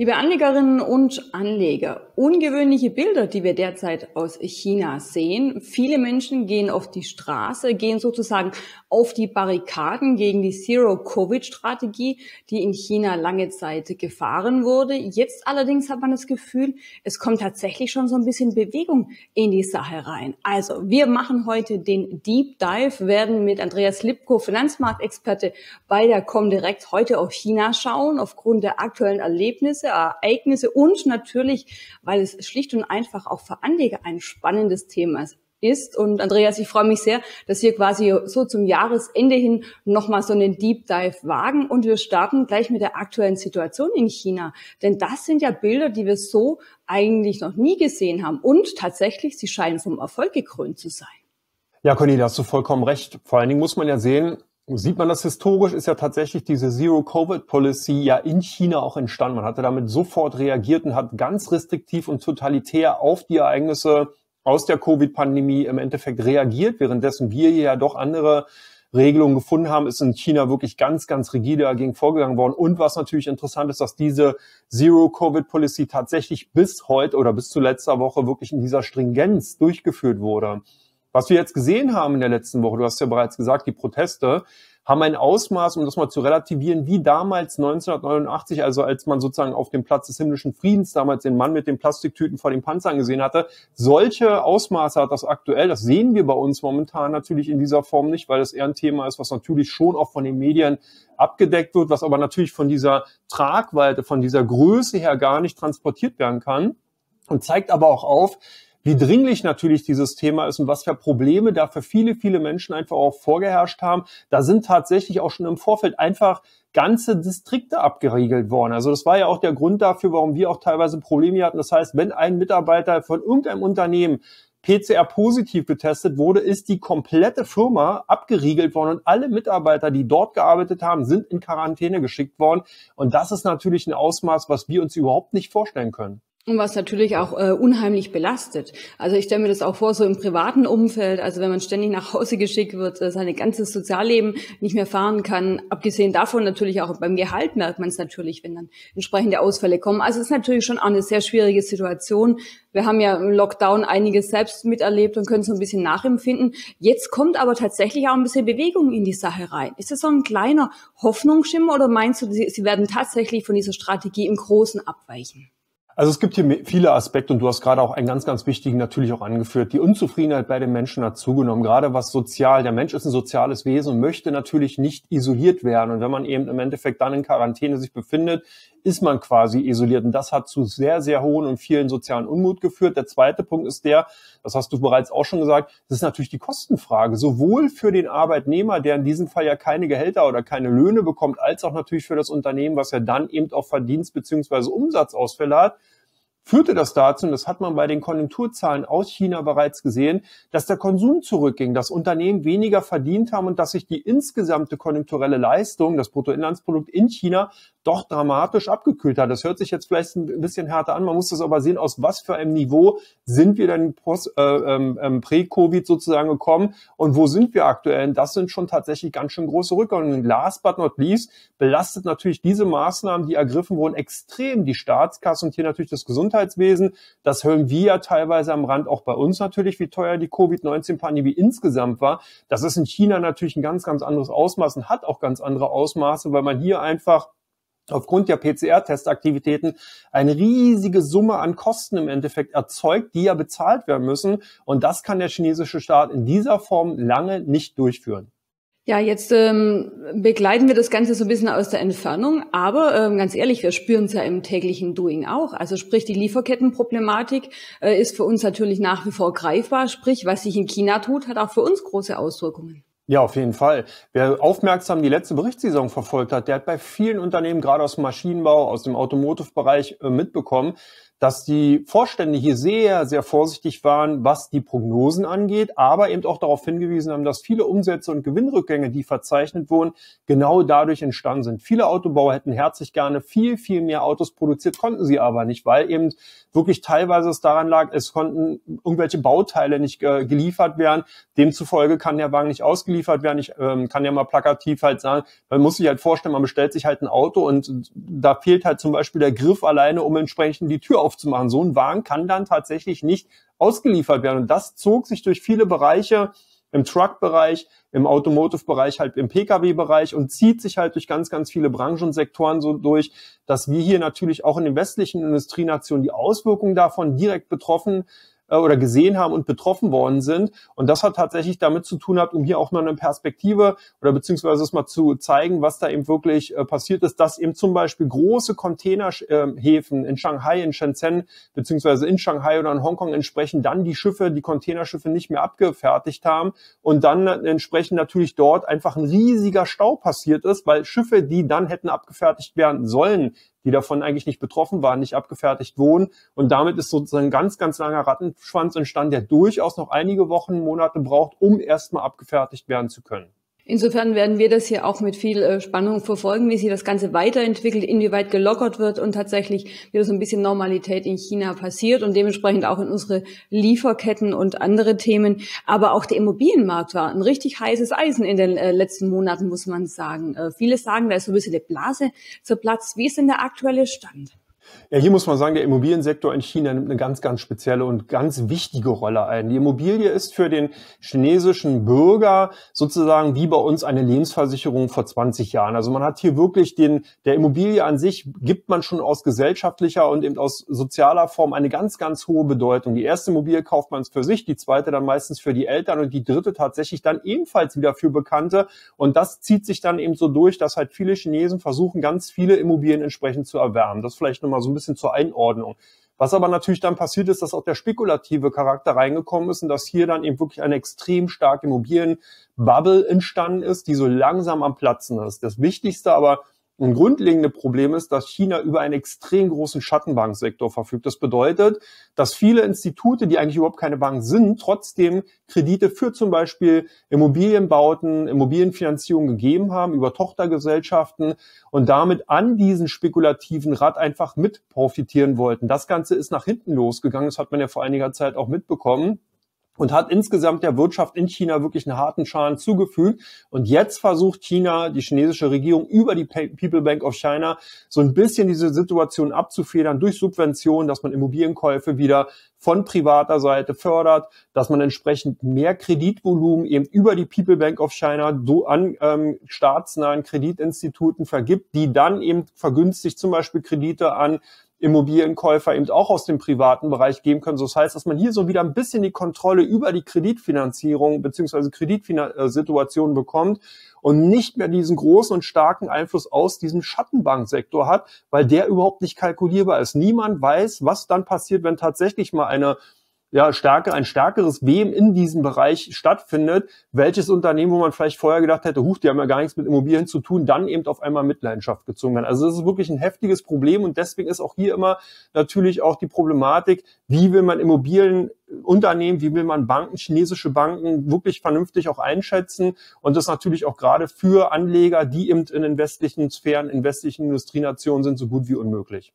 Liebe Anlegerinnen und Anleger, ungewöhnliche Bilder, die wir derzeit aus China sehen. Viele Menschen gehen auf die Straße, gehen sozusagen auf die Barrikaden gegen die Zero-Covid-Strategie, die in China lange Zeit gefahren wurde. Jetzt allerdings hat man das Gefühl, es kommt tatsächlich schon so ein bisschen Bewegung in die Sache rein. Also, wir machen heute den Deep Dive, werden mit Andreas Lipko, Finanzmarktexperte bei der Comdirect, heute auf China schauen, aufgrund der aktuellen Erlebnisse Ereignisse und natürlich, weil es schlicht und einfach auch für Anleger ein spannendes Thema ist Und Andreas, ich freue mich sehr, dass wir quasi so zum Jahresende hin nochmal so einen Deep Dive wagen. Und wir starten gleich mit der aktuellen Situation in China. Denn das sind ja Bilder, die wir so eigentlich noch nie gesehen haben. Und tatsächlich, sie scheinen vom Erfolg gekrönt zu sein. Ja, Conny, da hast du vollkommen recht. Vor allen Dingen muss man ja sehen, Sieht man das historisch, ist ja tatsächlich diese Zero-Covid-Policy ja in China auch entstanden. Man hatte damit sofort reagiert und hat ganz restriktiv und totalitär auf die Ereignisse aus der Covid-Pandemie im Endeffekt reagiert, währenddessen wir hier ja doch andere Regelungen gefunden haben, ist in China wirklich ganz, ganz rigide dagegen vorgegangen worden. Und was natürlich interessant ist, dass diese Zero-Covid-Policy tatsächlich bis heute oder bis zu letzter Woche wirklich in dieser Stringenz durchgeführt wurde. Was wir jetzt gesehen haben in der letzten Woche, du hast ja bereits gesagt, die Proteste haben ein Ausmaß, um das mal zu relativieren, wie damals 1989, also als man sozusagen auf dem Platz des himmlischen Friedens damals den Mann mit den Plastiktüten vor den Panzern gesehen hatte. Solche Ausmaße hat das aktuell, das sehen wir bei uns momentan natürlich in dieser Form nicht, weil das eher ein Thema ist, was natürlich schon auch von den Medien abgedeckt wird, was aber natürlich von dieser Tragweite, von dieser Größe her gar nicht transportiert werden kann und zeigt aber auch auf, wie dringlich natürlich dieses Thema ist und was für Probleme da für viele, viele Menschen einfach auch vorgeherrscht haben. Da sind tatsächlich auch schon im Vorfeld einfach ganze Distrikte abgeriegelt worden. Also das war ja auch der Grund dafür, warum wir auch teilweise Probleme hatten. Das heißt, wenn ein Mitarbeiter von irgendeinem Unternehmen PCR positiv getestet wurde, ist die komplette Firma abgeriegelt worden und alle Mitarbeiter, die dort gearbeitet haben, sind in Quarantäne geschickt worden. Und das ist natürlich ein Ausmaß, was wir uns überhaupt nicht vorstellen können. Und was natürlich auch äh, unheimlich belastet. Also ich stelle mir das auch vor, so im privaten Umfeld, also wenn man ständig nach Hause geschickt wird, äh, sein ganzes Sozialleben nicht mehr fahren kann. Abgesehen davon natürlich auch beim Gehalt merkt man es natürlich, wenn dann entsprechende Ausfälle kommen. Also es ist natürlich schon auch eine sehr schwierige Situation. Wir haben ja im Lockdown einiges selbst miterlebt und können so ein bisschen nachempfinden. Jetzt kommt aber tatsächlich auch ein bisschen Bewegung in die Sache rein. Ist das so ein kleiner Hoffnungsschimmer oder meinst du, sie, sie werden tatsächlich von dieser Strategie im Großen abweichen? Also es gibt hier viele Aspekte und du hast gerade auch einen ganz, ganz wichtigen natürlich auch angeführt. Die Unzufriedenheit bei den Menschen hat zugenommen, gerade was sozial. Der Mensch ist ein soziales Wesen und möchte natürlich nicht isoliert werden. Und wenn man eben im Endeffekt dann in Quarantäne sich befindet, ist man quasi isoliert. Und das hat zu sehr, sehr hohen und vielen sozialen Unmut geführt. Der zweite Punkt ist der, das hast du bereits auch schon gesagt, das ist natürlich die Kostenfrage. Sowohl für den Arbeitnehmer, der in diesem Fall ja keine Gehälter oder keine Löhne bekommt, als auch natürlich für das Unternehmen, was ja dann eben auch Verdienst- bzw. Umsatzausfälle hat führte das dazu, und das hat man bei den Konjunkturzahlen aus China bereits gesehen, dass der Konsum zurückging, dass Unternehmen weniger verdient haben und dass sich die insgesamte konjunkturelle Leistung, das Bruttoinlandsprodukt in China doch dramatisch abgekühlt hat. Das hört sich jetzt vielleicht ein bisschen härter an. Man muss das aber sehen, aus was für einem Niveau sind wir denn post, äh, ähm, ähm pre-Covid sozusagen gekommen und wo sind wir aktuell? Und das sind schon tatsächlich ganz schön große Rückgänge. Und last but not least belastet natürlich diese Maßnahmen, die ergriffen wurden, extrem die Staatskasse und hier natürlich das Gesundheitswesen. Das hören wir ja teilweise am Rand auch bei uns natürlich, wie teuer die Covid-19-Pandemie insgesamt war. Das ist in China natürlich ein ganz, ganz anderes Ausmaß und hat auch ganz andere Ausmaße, weil man hier einfach aufgrund der PCR-Testaktivitäten eine riesige Summe an Kosten im Endeffekt erzeugt, die ja bezahlt werden müssen. Und das kann der chinesische Staat in dieser Form lange nicht durchführen. Ja, jetzt ähm, begleiten wir das Ganze so ein bisschen aus der Entfernung, aber ähm, ganz ehrlich, wir spüren es ja im täglichen Doing auch. Also sprich, die Lieferkettenproblematik äh, ist für uns natürlich nach wie vor greifbar. Sprich, was sich in China tut, hat auch für uns große Auswirkungen. Ja, auf jeden Fall. Wer aufmerksam die letzte Berichtssaison verfolgt hat, der hat bei vielen Unternehmen, gerade aus dem Maschinenbau, aus dem Automotive-Bereich äh, mitbekommen, dass die Vorstände hier sehr, sehr vorsichtig waren, was die Prognosen angeht, aber eben auch darauf hingewiesen haben, dass viele Umsätze und Gewinnrückgänge, die verzeichnet wurden, genau dadurch entstanden sind. Viele Autobauer hätten herzlich gerne viel, viel mehr Autos produziert, konnten sie aber nicht, weil eben wirklich teilweise es daran lag, es konnten irgendwelche Bauteile nicht äh, geliefert werden. Demzufolge kann der Wagen nicht ausgeliefert geliefert werden. Ich ähm, kann ja mal plakativ halt sagen, man muss sich halt vorstellen, man bestellt sich halt ein Auto und da fehlt halt zum Beispiel der Griff alleine, um entsprechend die Tür aufzumachen. So ein Wagen kann dann tatsächlich nicht ausgeliefert werden. Und das zog sich durch viele Bereiche im Truck-Bereich, im Automotive-Bereich, halt im Pkw-Bereich und zieht sich halt durch ganz, ganz viele Branchen und Sektoren so durch, dass wir hier natürlich auch in den westlichen Industrienationen die Auswirkungen davon direkt betroffen äh, oder gesehen haben und betroffen worden sind. Und das hat tatsächlich damit zu tun hat, um hier auch mal eine Perspektive oder beziehungsweise es mal zu zeigen, was da eben wirklich äh, passiert ist, dass eben zum Beispiel große Containerhäfen in Shanghai, in Shenzhen, beziehungsweise in Shanghai oder in Hongkong entsprechend dann die Schiffe, die Containerschiffe nicht mehr abgefertigt haben und dann entsprechend natürlich dort einfach ein riesiger Stau passiert ist, weil Schiffe, die dann hätten abgefertigt werden sollen, die davon eigentlich nicht betroffen waren, nicht abgefertigt wurden. Und damit ist sozusagen ein ganz, ganz langer Rattenschwanz entstanden, der durchaus noch einige Wochen, Monate braucht, um erstmal abgefertigt werden zu können. Insofern werden wir das hier auch mit viel äh, Spannung verfolgen, wie sich das Ganze weiterentwickelt, inwieweit gelockert wird und tatsächlich wieder so ein bisschen Normalität in China passiert und dementsprechend auch in unsere Lieferketten und andere Themen. Aber auch der Immobilienmarkt war ein richtig heißes Eisen in den äh, letzten Monaten, muss man sagen. Äh, viele sagen, da ist so ein bisschen eine Blase zur Platz. Wie ist denn der aktuelle Stand? Ja, hier muss man sagen, der Immobiliensektor in China nimmt eine ganz, ganz spezielle und ganz wichtige Rolle ein. Die Immobilie ist für den chinesischen Bürger sozusagen wie bei uns eine Lebensversicherung vor 20 Jahren. Also man hat hier wirklich den, der Immobilie an sich gibt man schon aus gesellschaftlicher und eben aus sozialer Form eine ganz, ganz hohe Bedeutung. Die erste Immobilie kauft man für sich, die zweite dann meistens für die Eltern und die dritte tatsächlich dann ebenfalls wieder für Bekannte. Und das zieht sich dann eben so durch, dass halt viele Chinesen versuchen, ganz viele Immobilien entsprechend zu erwärmen. Das vielleicht nochmal mal so ein bisschen zur Einordnung. Was aber natürlich dann passiert ist, dass auch der spekulative Charakter reingekommen ist und dass hier dann eben wirklich eine extrem starke Immobilienbubble entstanden ist, die so langsam am Platzen ist. Das Wichtigste aber ein grundlegendes Problem ist, dass China über einen extrem großen Schattenbanksektor verfügt. Das bedeutet, dass viele Institute, die eigentlich überhaupt keine Bank sind, trotzdem Kredite für zum Beispiel Immobilienbauten, Immobilienfinanzierung gegeben haben über Tochtergesellschaften und damit an diesen spekulativen Rad einfach mit profitieren wollten. Das Ganze ist nach hinten losgegangen. Das hat man ja vor einiger Zeit auch mitbekommen und hat insgesamt der Wirtschaft in China wirklich einen harten Schaden zugefügt. Und jetzt versucht China, die chinesische Regierung über die People Bank of China so ein bisschen diese Situation abzufedern durch Subventionen, dass man Immobilienkäufe wieder von privater Seite fördert, dass man entsprechend mehr Kreditvolumen eben über die People Bank of China so an ähm, staatsnahen Kreditinstituten vergibt, die dann eben vergünstigt zum Beispiel Kredite an Immobilienkäufer eben auch aus dem privaten Bereich geben können. So das heißt, dass man hier so wieder ein bisschen die Kontrolle über die Kreditfinanzierung beziehungsweise Kreditsituation bekommt und nicht mehr diesen großen und starken Einfluss aus diesem Schattenbanksektor hat, weil der überhaupt nicht kalkulierbar ist. Niemand weiß, was dann passiert, wenn tatsächlich mal eine ja, stärker, ein stärkeres Wem in diesem Bereich stattfindet, welches Unternehmen, wo man vielleicht vorher gedacht hätte, huch, die haben ja gar nichts mit Immobilien zu tun, dann eben auf einmal Mitleidenschaft gezogen werden. Also das ist wirklich ein heftiges Problem und deswegen ist auch hier immer natürlich auch die Problematik, wie will man Immobilienunternehmen, wie will man Banken, chinesische Banken wirklich vernünftig auch einschätzen und das natürlich auch gerade für Anleger, die eben in den westlichen Sphären, in westlichen Industrienationen sind, so gut wie unmöglich.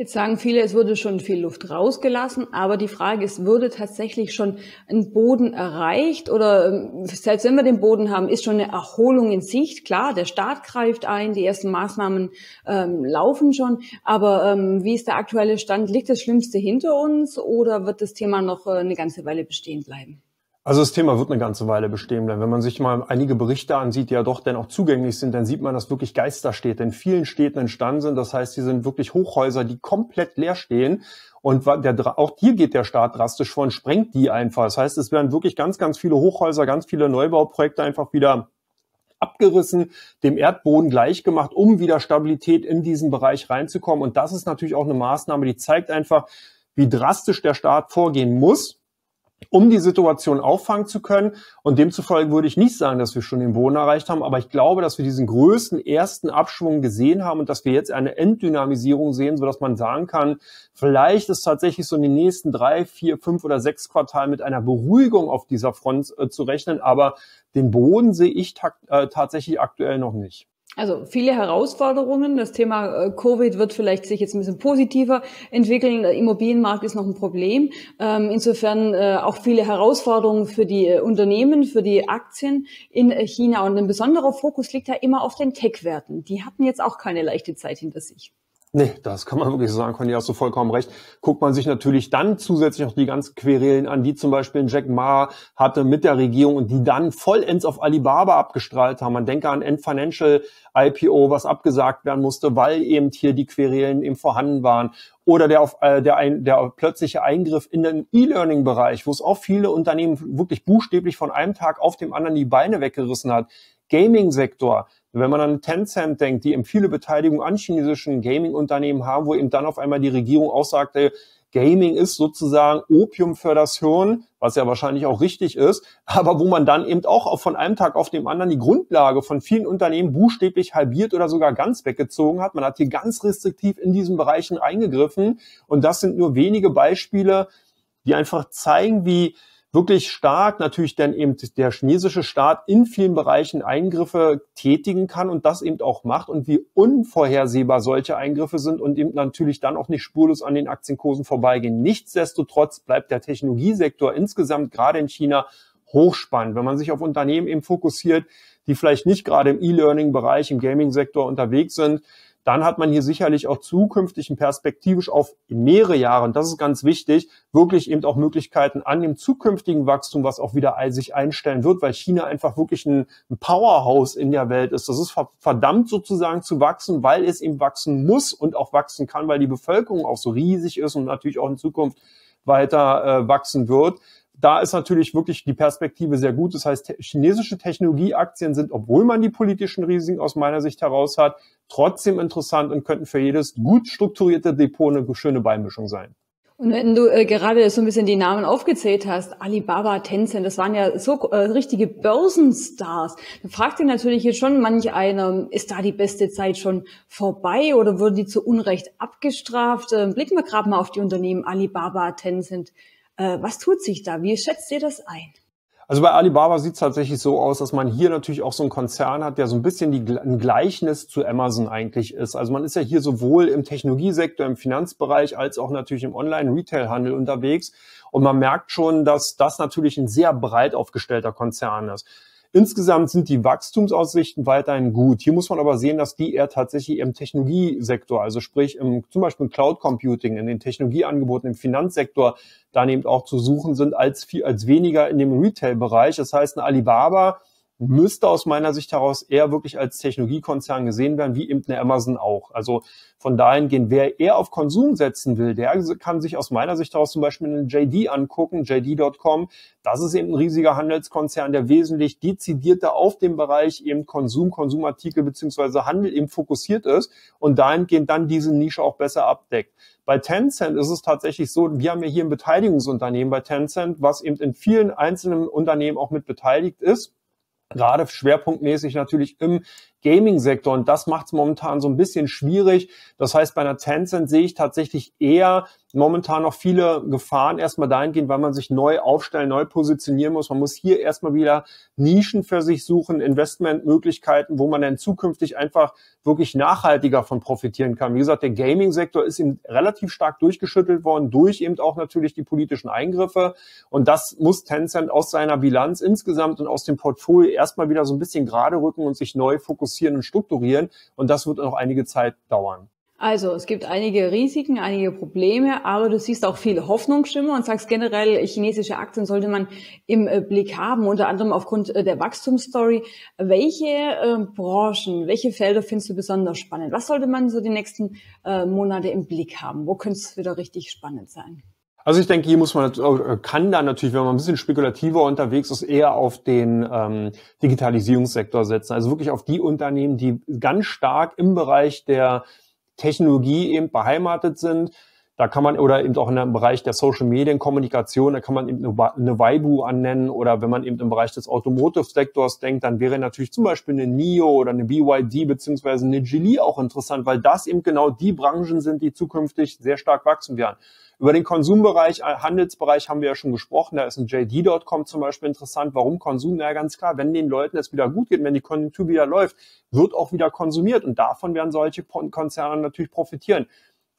Jetzt sagen viele, es würde schon viel Luft rausgelassen, aber die Frage ist, würde tatsächlich schon ein Boden erreicht oder ähm, selbst wenn wir den Boden haben, ist schon eine Erholung in Sicht. Klar, der Staat greift ein, die ersten Maßnahmen ähm, laufen schon, aber ähm, wie ist der aktuelle Stand? Liegt das Schlimmste hinter uns oder wird das Thema noch äh, eine ganze Weile bestehen bleiben? Also das Thema wird eine ganze Weile bestehen bleiben. Wenn man sich mal einige Berichte ansieht, die ja doch denn auch zugänglich sind, dann sieht man, dass wirklich Geisterstädte in vielen Städten entstanden sind. Das heißt, die sind wirklich Hochhäuser, die komplett leer stehen. Und der, auch hier geht der Staat drastisch vor und sprengt die einfach. Das heißt, es werden wirklich ganz, ganz viele Hochhäuser, ganz viele Neubauprojekte einfach wieder abgerissen, dem Erdboden gleichgemacht, um wieder Stabilität in diesen Bereich reinzukommen. Und das ist natürlich auch eine Maßnahme, die zeigt einfach, wie drastisch der Staat vorgehen muss, um die Situation auffangen zu können. Und demzufolge würde ich nicht sagen, dass wir schon den Boden erreicht haben, aber ich glaube, dass wir diesen größten ersten Abschwung gesehen haben und dass wir jetzt eine Enddynamisierung sehen, sodass man sagen kann, vielleicht ist tatsächlich so in den nächsten drei, vier, fünf oder sechs Quartalen mit einer Beruhigung auf dieser Front äh, zu rechnen, aber den Boden sehe ich äh, tatsächlich aktuell noch nicht. Also viele Herausforderungen. Das Thema äh, Covid wird vielleicht sich jetzt ein bisschen positiver entwickeln. Der Immobilienmarkt ist noch ein Problem. Ähm, insofern äh, auch viele Herausforderungen für die äh, Unternehmen, für die Aktien in China. Und ein besonderer Fokus liegt da immer auf den Tech-Werten. Die hatten jetzt auch keine leichte Zeit hinter sich. Nee, das kann man wirklich sagen, Conny, hast du vollkommen recht. Guckt man sich natürlich dann zusätzlich noch die ganzen Querelen an, die zum Beispiel Jack Ma hatte mit der Regierung und die dann vollends auf Alibaba abgestrahlt haben. Man denke an End Financial IPO, was abgesagt werden musste, weil eben hier die Querelen eben vorhanden waren. Oder der, auf, äh, der, ein, der plötzliche Eingriff in den E-Learning-Bereich, wo es auch viele Unternehmen wirklich buchstäblich von einem Tag auf dem anderen die Beine weggerissen hat. Gaming-Sektor, wenn man an Tencent denkt, die eben viele Beteiligungen an chinesischen Gaming-Unternehmen haben, wo eben dann auf einmal die Regierung aussagte, äh, Gaming ist sozusagen Opium für das Hirn, was ja wahrscheinlich auch richtig ist, aber wo man dann eben auch von einem Tag auf dem anderen die Grundlage von vielen Unternehmen buchstäblich halbiert oder sogar ganz weggezogen hat. Man hat hier ganz restriktiv in diesen Bereichen eingegriffen und das sind nur wenige Beispiele, die einfach zeigen, wie wirklich stark natürlich dann eben der chinesische Staat in vielen Bereichen Eingriffe tätigen kann und das eben auch macht und wie unvorhersehbar solche Eingriffe sind und eben natürlich dann auch nicht spurlos an den Aktienkursen vorbeigehen. Nichtsdestotrotz bleibt der Technologiesektor insgesamt gerade in China hochspannend, wenn man sich auf Unternehmen eben fokussiert, die vielleicht nicht gerade im E-Learning-Bereich, im Gaming-Sektor unterwegs sind, dann hat man hier sicherlich auch zukünftig und perspektivisch auf mehrere Jahre, und das ist ganz wichtig, wirklich eben auch Möglichkeiten an dem zukünftigen Wachstum, was auch wieder sich einstellen wird, weil China einfach wirklich ein Powerhouse in der Welt ist. Das ist verdammt sozusagen zu wachsen, weil es eben wachsen muss und auch wachsen kann, weil die Bevölkerung auch so riesig ist und natürlich auch in Zukunft weiter äh, wachsen wird da ist natürlich wirklich die Perspektive sehr gut. Das heißt, chinesische Technologieaktien sind, obwohl man die politischen Risiken aus meiner Sicht heraus hat, trotzdem interessant und könnten für jedes gut strukturierte Depot eine schöne Beimischung sein. Und wenn du äh, gerade so ein bisschen die Namen aufgezählt hast, Alibaba, Tencent, das waren ja so äh, richtige Börsenstars. dann fragt sich natürlich jetzt schon manch einer, ist da die beste Zeit schon vorbei oder wurden die zu Unrecht abgestraft? Äh, blicken wir gerade mal auf die Unternehmen Alibaba, Tencent, äh, was tut sich da? Wie schätzt ihr das ein? Also bei Alibaba sieht es tatsächlich so aus, dass man hier natürlich auch so einen Konzern hat, der so ein bisschen die, ein Gleichnis zu Amazon eigentlich ist. Also man ist ja hier sowohl im Technologiesektor, im Finanzbereich als auch natürlich im Online-Retail-Handel unterwegs. Und man merkt schon, dass das natürlich ein sehr breit aufgestellter Konzern ist. Insgesamt sind die Wachstumsaussichten weiterhin gut. Hier muss man aber sehen, dass die eher tatsächlich im Technologiesektor, also sprich im, zum Beispiel im Cloud Computing, in den Technologieangeboten, im Finanzsektor da eben auch zu suchen sind, als, viel, als weniger in dem Retail-Bereich. Das heißt, ein Alibaba müsste aus meiner Sicht heraus eher wirklich als Technologiekonzern gesehen werden, wie eben eine Amazon auch. Also von dahingehend, wer eher auf Konsum setzen will, der kann sich aus meiner Sicht heraus zum Beispiel einen JD angucken, JD.com. Das ist eben ein riesiger Handelskonzern, der wesentlich dezidierter auf dem Bereich eben Konsum, Konsumartikel beziehungsweise Handel eben fokussiert ist und dahingehend dann diese Nische auch besser abdeckt. Bei Tencent ist es tatsächlich so, wir haben ja hier ein Beteiligungsunternehmen bei Tencent, was eben in vielen einzelnen Unternehmen auch mit beteiligt ist gerade schwerpunktmäßig natürlich im Gaming-Sektor und das macht es momentan so ein bisschen schwierig. Das heißt, bei einer Tencent sehe ich tatsächlich eher momentan noch viele Gefahren erstmal dahingehend, weil man sich neu aufstellen, neu positionieren muss. Man muss hier erstmal wieder Nischen für sich suchen, Investmentmöglichkeiten, wo man dann zukünftig einfach wirklich nachhaltiger von profitieren kann. Wie gesagt, der Gaming-Sektor ist eben relativ stark durchgeschüttelt worden, durch eben auch natürlich die politischen Eingriffe. Und das muss Tencent aus seiner Bilanz insgesamt und aus dem Portfolio erstmal wieder so ein bisschen gerade rücken und sich neu fokussieren fokussieren und strukturieren. Und das wird noch einige Zeit dauern. Also, es gibt einige Risiken, einige Probleme, aber du siehst auch viele Hoffnungsschimmer und sagst generell, äh, chinesische Aktien sollte man im äh, Blick haben, unter anderem aufgrund äh, der Wachstumsstory. Welche äh, Branchen, welche Felder findest du besonders spannend? Was sollte man so die nächsten äh, Monate im Blick haben? Wo könnte es wieder richtig spannend sein? Also ich denke, hier muss man äh, kann da natürlich, wenn man ein bisschen spekulativer unterwegs ist, eher auf den ähm, Digitalisierungssektor setzen. Also wirklich auf die Unternehmen, die ganz stark im Bereich der Technologie eben beheimatet sind, da kann man, oder eben auch in dem Bereich der Social Media Kommunikation, da kann man eben eine Weibu annennen oder wenn man eben im Bereich des Automotive Sektors denkt, dann wäre natürlich zum Beispiel eine NIO oder eine BYD beziehungsweise eine Geely auch interessant, weil das eben genau die Branchen sind, die zukünftig sehr stark wachsen werden. Über den Konsumbereich, äh, Handelsbereich haben wir ja schon gesprochen. Da ist ein JD.com zum Beispiel interessant. Warum Konsum? Na ja, ganz klar, wenn den Leuten es wieder gut geht, wenn die Konjunktur wieder läuft, wird auch wieder konsumiert. Und davon werden solche Konzerne natürlich profitieren.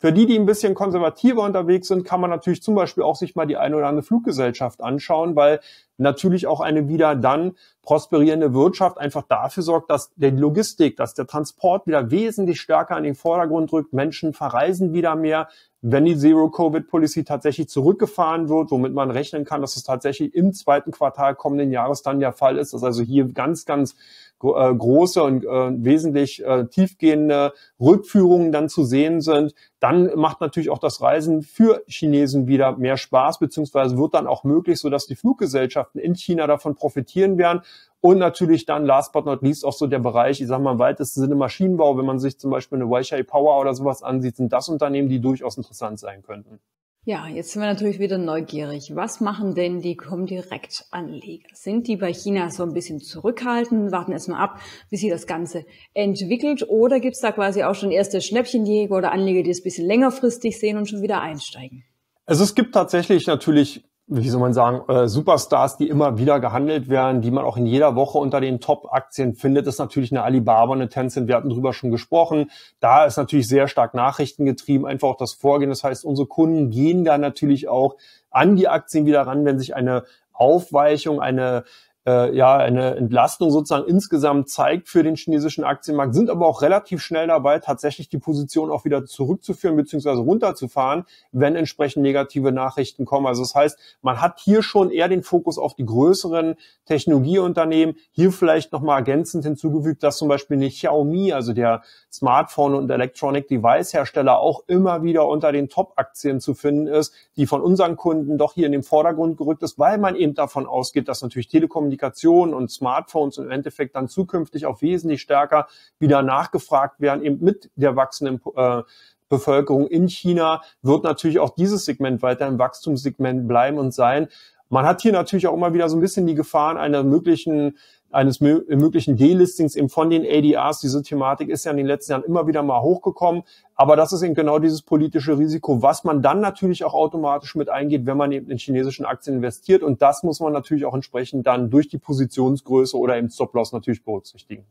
Für die, die ein bisschen konservativer unterwegs sind, kann man natürlich zum Beispiel auch sich mal die eine oder andere Fluggesellschaft anschauen, weil natürlich auch eine wieder dann prosperierende Wirtschaft einfach dafür sorgt, dass der Logistik, dass der Transport wieder wesentlich stärker in den Vordergrund rückt. Menschen verreisen wieder mehr, wenn die Zero-Covid-Policy tatsächlich zurückgefahren wird, womit man rechnen kann, dass es tatsächlich im zweiten Quartal kommenden Jahres dann der Fall ist, dass also hier ganz, ganz äh, große und äh, wesentlich äh, tiefgehende Rückführungen dann zu sehen sind, dann macht natürlich auch das Reisen für Chinesen wieder mehr Spaß, beziehungsweise wird dann auch möglich, sodass die Fluggesellschaften in China davon profitieren werden. Und natürlich dann, last but not least, auch so der Bereich, ich sage mal im weitesten Sinne Maschinenbau, wenn man sich zum Beispiel eine Weichai Power oder sowas ansieht, sind das Unternehmen, die durchaus interessant sein könnten. Ja, jetzt sind wir natürlich wieder neugierig. Was machen denn die Comdirect-Anleger? Sind die bei China so ein bisschen zurückhaltend, warten erstmal ab, wie sich das Ganze entwickelt? Oder gibt es da quasi auch schon erste Schnäppchenjäger oder Anleger, die es ein bisschen längerfristig sehen und schon wieder einsteigen? Also es gibt tatsächlich natürlich wie soll man sagen, äh, Superstars, die immer wieder gehandelt werden, die man auch in jeder Woche unter den Top-Aktien findet, ist natürlich eine Alibaba, eine Tencent. Wir hatten drüber schon gesprochen. Da ist natürlich sehr stark Nachrichten getrieben, einfach auch das Vorgehen. Das heißt, unsere Kunden gehen da natürlich auch an die Aktien wieder ran, wenn sich eine Aufweichung, eine äh, ja, eine Entlastung sozusagen insgesamt zeigt für den chinesischen Aktienmarkt, sind aber auch relativ schnell dabei, tatsächlich die Position auch wieder zurückzuführen bzw. runterzufahren, wenn entsprechend negative Nachrichten kommen. Also das heißt, man hat hier schon eher den Fokus auf die größeren Technologieunternehmen. Hier vielleicht nochmal ergänzend hinzugefügt, dass zum Beispiel eine Xiaomi, also der Smartphone- und Electronic Device-Hersteller, auch immer wieder unter den Top-Aktien zu finden ist, die von unseren Kunden doch hier in den Vordergrund gerückt ist, weil man eben davon ausgeht, dass natürlich Telekom Kommunikation und Smartphones im Endeffekt dann zukünftig auch wesentlich stärker wieder nachgefragt werden, eben mit der wachsenden äh, Bevölkerung in China, wird natürlich auch dieses Segment weiter im Wachstumssegment bleiben und sein. Man hat hier natürlich auch immer wieder so ein bisschen die Gefahren einer möglichen eines möglichen Delistings eben von den ADRs. Diese Thematik ist ja in den letzten Jahren immer wieder mal hochgekommen. Aber das ist eben genau dieses politische Risiko, was man dann natürlich auch automatisch mit eingeht, wenn man eben in chinesischen Aktien investiert. Und das muss man natürlich auch entsprechend dann durch die Positionsgröße oder im Stop-Loss natürlich berücksichtigen.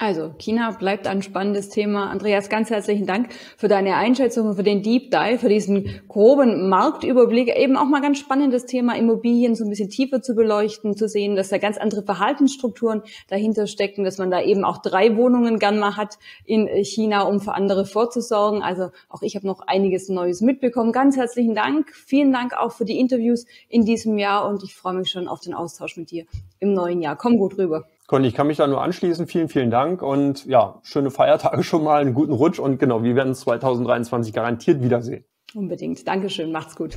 Also, China bleibt ein spannendes Thema. Andreas, ganz herzlichen Dank für deine Einschätzung und für den Deep Dive, für diesen groben Marktüberblick. Eben auch mal ganz spannendes Thema, Immobilien so ein bisschen tiefer zu beleuchten, zu sehen, dass da ganz andere Verhaltensstrukturen dahinter stecken, dass man da eben auch drei Wohnungen gern mal hat in China, um für andere vorzusorgen. Also auch ich habe noch einiges Neues mitbekommen. Ganz herzlichen Dank. Vielen Dank auch für die Interviews in diesem Jahr und ich freue mich schon auf den Austausch mit dir im neuen Jahr. Komm gut rüber. Conny, ich kann mich da nur anschließen. Vielen, vielen Dank und ja, schöne Feiertage schon mal, einen guten Rutsch und genau, wir werden uns 2023 garantiert wiedersehen. Unbedingt. Dankeschön. Macht's gut.